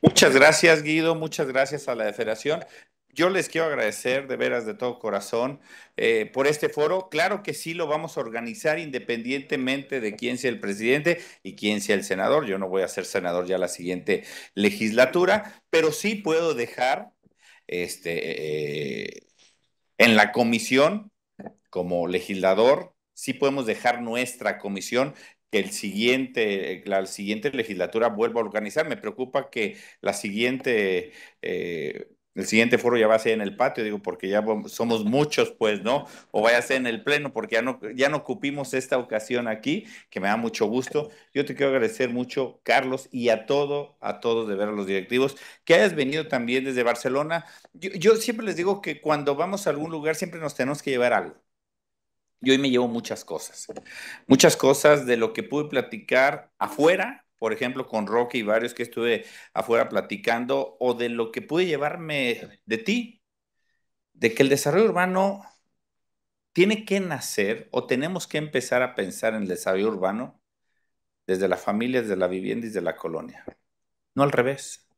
Muchas gracias, Guido. Muchas gracias a la Federación. Yo les quiero agradecer de veras de todo corazón eh, por este foro. Claro que sí lo vamos a organizar independientemente de quién sea el presidente y quién sea el senador. Yo no voy a ser senador ya la siguiente legislatura, pero sí puedo dejar este, eh, en la comisión como legislador, sí podemos dejar nuestra comisión el siguiente, eh, la siguiente legislatura vuelva a organizar. Me preocupa que la siguiente, eh, el siguiente foro ya va a ser en el patio, digo, porque ya somos muchos, pues, ¿no? O vaya a ser en el pleno, porque ya no, ya ocupimos esta ocasión aquí, que me da mucho gusto. Yo te quiero agradecer mucho, Carlos, y a todo, a todos de ver a los directivos, que hayas venido también desde Barcelona. yo siempre les digo que cuando vamos a algún lugar siempre nos tenemos que llevar algo. Y hoy me llevo muchas cosas. Muchas cosas de lo que pude platicar afuera, por ejemplo, con Rocky y varios que estuve afuera platicando, o de lo que pude llevarme de ti, de que el desarrollo urbano tiene que nacer o tenemos que empezar a pensar en el desarrollo urbano desde la familia, desde la vivienda y desde la colonia. No al revés.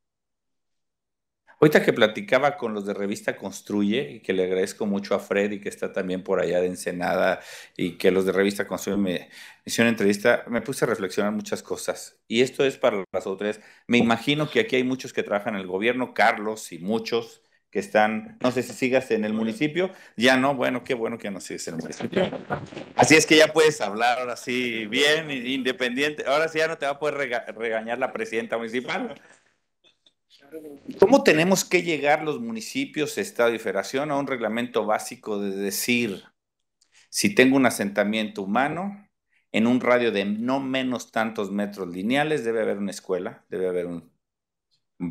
Ahorita que platicaba con los de Revista Construye, y que le agradezco mucho a Fred y que está también por allá de Ensenada, y que los de Revista Construye me, hicieron entrevista, me puse a reflexionar muchas cosas. Y esto es para las autoridades. Me imagino que aquí hay muchos que trabajan en el gobierno, Carlos y muchos que están, no sé si sigas en el municipio, ya no, bueno, qué bueno que no sigues en el municipio. Así es que ya puedes hablar ahora sí bien, independiente, ahora sí ya no te va a poder regañar la presidenta municipal, ¿Cómo tenemos que llegar los municipios, Estado y Federación a un reglamento básico de decir si tengo un asentamiento humano en un radio de no menos tantos metros lineales debe haber una escuela, debe haber un,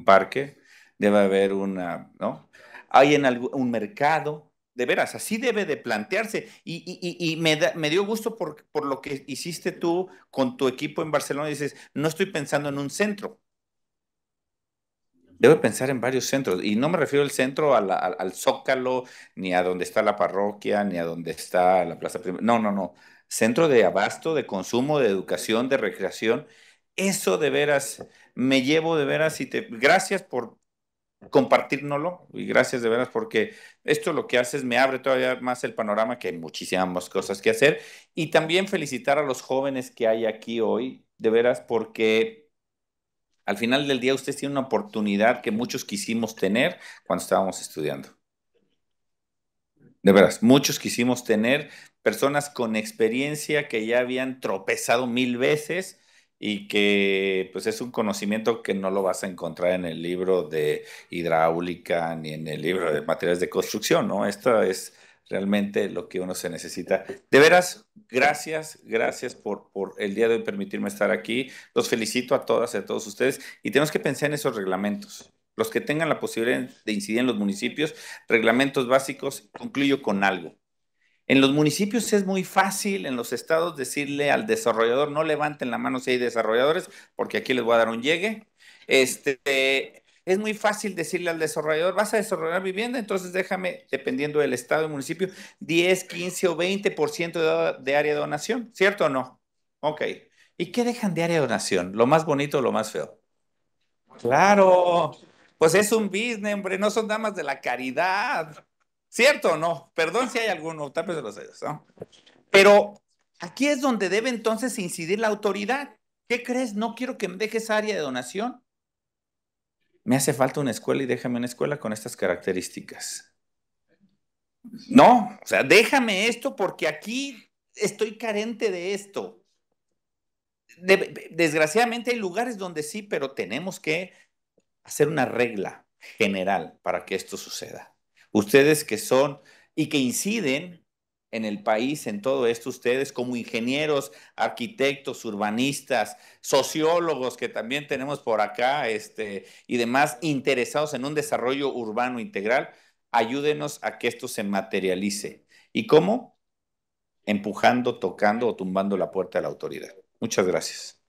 parque, debe haber una, ¿no? Hay en un mercado, de veras, así debe de plantearse. Y, me, dio gusto por, por, lo que hiciste tú con tu equipo en Barcelona. Dices, no estoy pensando en un centro, Debo pensar en varios centros, y no me refiero al centro, al, Zócalo, ni a donde está la parroquia, ni a donde está la plaza. no, no, no. Centro de abasto, de consumo, de educación, de recreación. Eso de veras, me llevo de veras y te... Gracias por compartírnoslo y gracias de veras porque esto lo que haces me abre todavía más el panorama que hay muchísimas cosas que hacer y también felicitar a los jóvenes que hay aquí hoy, de veras porque al final del día usted tiene una oportunidad que muchos quisimos tener cuando estábamos estudiando. De veras, muchos quisimos tener personas con experiencia que ya habían tropezado mil veces y que pues es un conocimiento que no lo vas a encontrar en el libro de hidráulica ni en el libro de materiales de construcción, ¿no? Esta es realmente lo que uno se necesita. De veras, gracias, gracias por, el día de hoy permitirme estar aquí. Los felicito a todas y a todos ustedes y tenemos que pensar en esos reglamentos. Los que tengan la posibilidad de incidir en los municipios, reglamentos básicos, concluyo con algo. En los municipios es muy fácil en los estados decirle al desarrollador, no levanten la mano si hay desarrolladores, porque aquí les voy a dar un llegue. Este, es muy fácil decirle al desarrollador, vas a desarrollar vivienda, entonces déjame, dependiendo del estado y municipio, 10, 15 o 20% de, de área de donación, ¿cierto o no? Ok. ¿Y qué dejan de área de donación? ¿Lo más bonito o lo más feo? Claro, pues es un business, hombre, no son damas de la caridad. ¿Cierto o no? Perdón si hay alguno, tapes los dedos, ¿no? Pero aquí es donde debe entonces incidir la autoridad. ¿Qué crees? No quiero que me dejes área de donación me hace falta una escuela y déjame una escuela con estas características. No, o sea, déjame esto porque aquí estoy carente de esto. desgraciadamente hay lugares donde sí, pero tenemos que hacer una regla general para que esto suceda. Ustedes que son y que inciden en el país, en todo esto, ustedes como ingenieros, arquitectos, urbanistas, sociólogos que también tenemos por acá, este, y demás interesados en un desarrollo urbano integral, ayúdenos a que esto se materialice. ¿Y cómo? Empujando, tocando o tumbando la puerta a la autoridad. Muchas gracias.